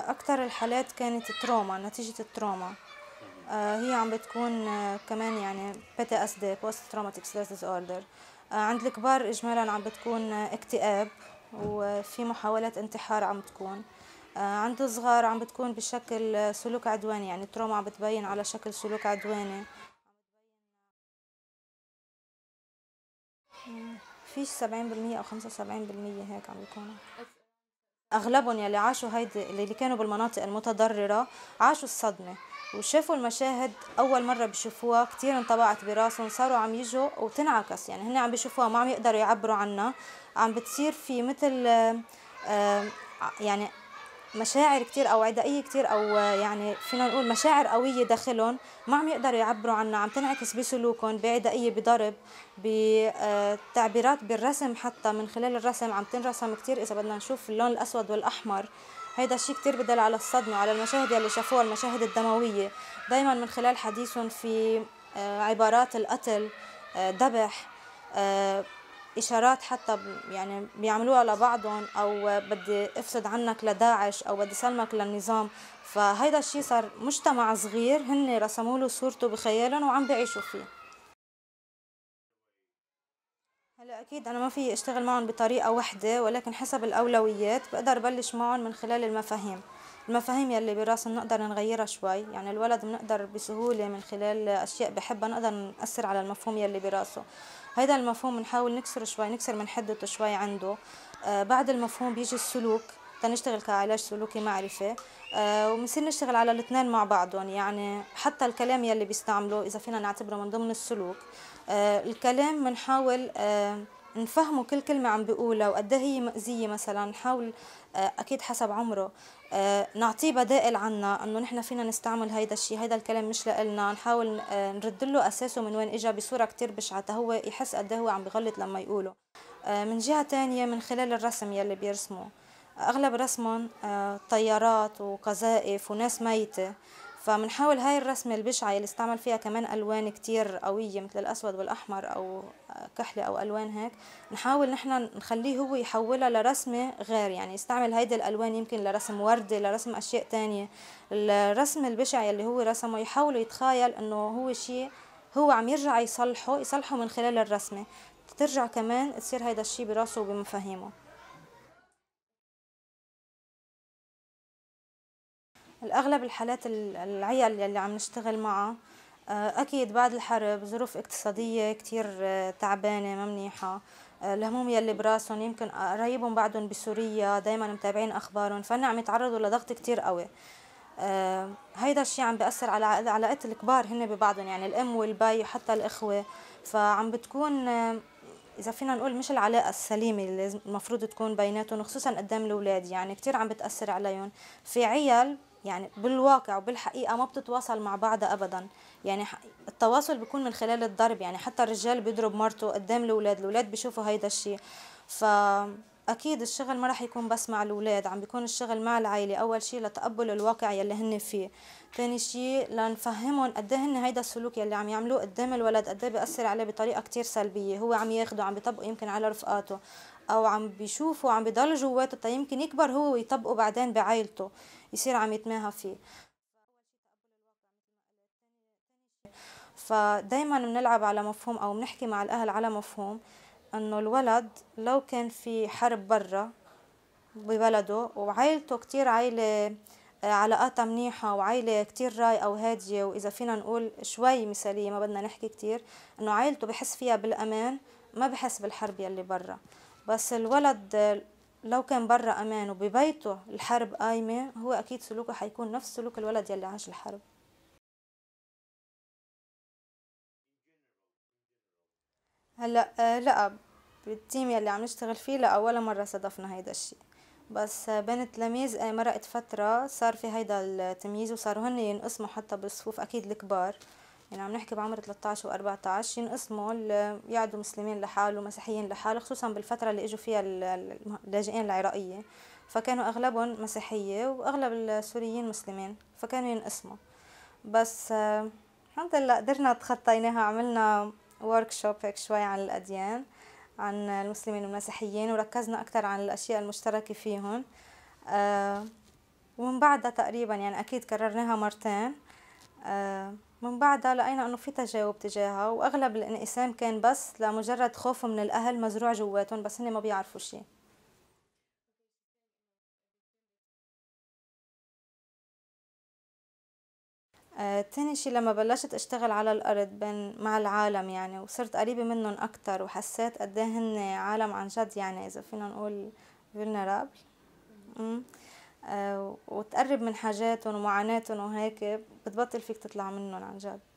أكتر الحالات كانت تروما نتيجة التروما آه، هي عم بتكون آه، كمان يعني PTSD اس دي بوست تروماتيك ستريس اوردر عند الكبار اجمالا عم بتكون آه، اكتئاب وفي محاولات انتحار عم تكون عند الصغار عم بتكون بشكل سلوك عدواني يعني التروما عم بتبين على شكل سلوك عدواني في 70% او 75% هيك عم بيكونوا اغلبهم يلي عاشوا هيدي اللي كانوا بالمناطق المتضرره عاشوا الصدمه وشافوا المشاهد اول مره بشوفوها كثير انطبعت براسهم صاروا عم يجوا وتنعكس يعني هن عم بشوفوها ما عم يقدروا يعبروا عنها عم بتصير في مثل آه، آه، يعني مشاعر كتير أو عدائية كتير أو يعني فينا نقول مشاعر قوية داخلهم ما عم يقدروا يعبروا عنها عم تنعكس بسلوكهم بعدائية بضرب بتعبيرات آه، بالرسم حتى من خلال الرسم عم تنرسم كتير إذا بدنا نشوف اللون الأسود والأحمر هيدا الشيء كتير بدل على الصدمة على المشاهد اللي شافوها المشاهد الدموية دايما من خلال حديثهم في آه، عبارات القتل آه، ذبح اشارات حتى يعني بيعملوها لبعضهم او بدي افسد عنك لداعش او بدي سلمك للنظام فهيدا الشيء صار مجتمع صغير هن رسموا له صورته بخيالهم وعم بيعيشوا فيه هلا اكيد انا ما في اشتغل معهم بطريقه وحده ولكن حسب الاولويات بقدر بلش معهم من خلال المفاهيم المفاهيم يلي براسهم بنقدر نغيرها شوي يعني الولد بنقدر بسهولة من خلال أشياء بحبها نقدر نأثر على المفهوم يلي براسه هيدا المفهوم بنحاول نكسره شوي نكسر من حدته شوي عنده آه بعد المفهوم بيجي السلوك تنشتغل كعلاج سلوكي معرفة آه وبنصير نشتغل على الاثنين مع بعضهم يعني حتى الكلام يلي بيستعمله إذا فينا نعتبره من ضمن السلوك آه الكلام بنحاول آه نفهمه كل كلمة عم بيقولها وقد إيه هي مأزية مثلا نحاول آه، أكيد حسب عمره آه، نعطيه بدائل عنا انه نحن فينا نستعمل هيدا الشيء هيدا الكلام مش لإلنا نحاول آه، نرد له اساسه من وين اجى بصوره كتير بشعه هو يحس قد إيه هو عم بغلط لما يقوله من جهه تانية من خلال الرسم يلي بيرسمه اغلب رسمهم طيارات وقذائف وناس ميته فبنحاول هاي الرسمة البشعة اللي استعمل فيها كمان ألوان كتير قوية مثل الأسود والأحمر أو كحلة أو ألوان هيك نحاول نحنا نخليه هو يحولها لرسمة غير يعني يستعمل هيدي الألوان يمكن لرسم وردة لرسم أشياء تانية الرسم البشع اللي هو رسمه يحاول يتخيل إنه هو شيء هو عم يرجع يصلحه يصلحه من خلال الرسمة ترجع كمان تصير هيدا الشيء براسه وبمفاهيمه الأغلب الحالات العيال اللي عم نشتغل معها آه، أكيد بعد الحرب ظروف اقتصادية كتير آه، تعبانة ما منيحة آه، الهموم يلي براسهم يمكن قرايبهم بعدهم بسوريا دايما متابعين أخبارهم فهن عم يتعرضوا لضغط كتير قوي هيدا الشي عم بيأثر على علاقات الكبار هن ببعضهم يعني الأم والبي وحتى الإخوة فعم بتكون إذا فينا نقول مش العلاقة السليمة اللي المفروض تكون بيناتهم خصوصا قدام الأولاد يعني كتير عم بتأثر عليهم في عيال يعني بالواقع وبالحقيقة ما بتتواصل مع بعضها أبدا يعني التواصل بيكون من خلال الضرب يعني حتى الرجال بيضرب مرته قدام الأولاد الأولاد بيشوفوا هيدا الشيء ف أكيد الشغل ما رح يكون بس مع الأولاد عم بيكون الشغل مع العائلة أول شيء لتقبل الواقع يلي هن فيه تاني شيء لنفهمهم قد إيه هن هيدا السلوك يلي عم يعملوه قدام الولد قد إيه بيأثر عليه بطريقة كتير سلبية هو عم ياخده عم بيطبقه يمكن على رفقاته او عم بيشوفه عم بضل جواته تا طيب يمكن يكبر هو ويطبقه بعدين بعائلته يصير عم يتماهى فيه فدايما بنلعب على مفهوم او بنحكي مع الاهل على مفهوم انه الولد لو كان في حرب برا ببلده وعائلته كتير عائلة آه، علاقاتها منيحة وعائلة كتير راي أو هادية وإذا فينا نقول شوي مثالية ما بدنا نحكي كتير إنه عائلته بحس فيها بالأمان ما بحس بالحرب يلي برا بس الولد لو كان برا أمان وببيته الحرب قايمة هو أكيد سلوكه حيكون نفس سلوك الولد يلي عاش الحرب هلا آه لا بالتيم يلي عم نشتغل فيه لا ولا مرة صادفنا هيدا الشي بس آه، بين التلاميذ آه، مرقت فترة صار في هيدا التمييز وصاروا هن ينقسموا حتى بالصفوف أكيد الكبار يعني عم نحكي بعمر 13 و14 ينقسموا يعدوا مسلمين لحال ومسيحيين لحال خصوصا بالفترة اللي اجوا فيها اللاجئين العراقية فكانوا اغلبهم مسيحية واغلب السوريين مسلمين فكانوا ينقسموا بس آه، الحمد لله قدرنا تخطيناها عملنا شوب هيك شوي عن الأديان عن المسلمين والمسيحيين وركزنا أكثر عن الأشياء المشتركة فيهم آه، ومن بعدها تقريبا يعني أكيد كررناها مرتين آه، من بعدها لقينا انه في تجاوب تجاهها واغلب الانقسام كان بس لمجرد خوف من الاهل مزروع جواتهم بس هن ما بيعرفوا شيء آه، تاني شي لما بلشت اشتغل على الارض بين مع العالم يعني وصرت قريبة منهم اكتر وحسيت قد إيه هن عالم عن جد يعني اذا فينا نقول vulnerable وتقرب من حاجاتهم ومعاناتهم وهيك بتبطل فيك تطلع منهم عن جد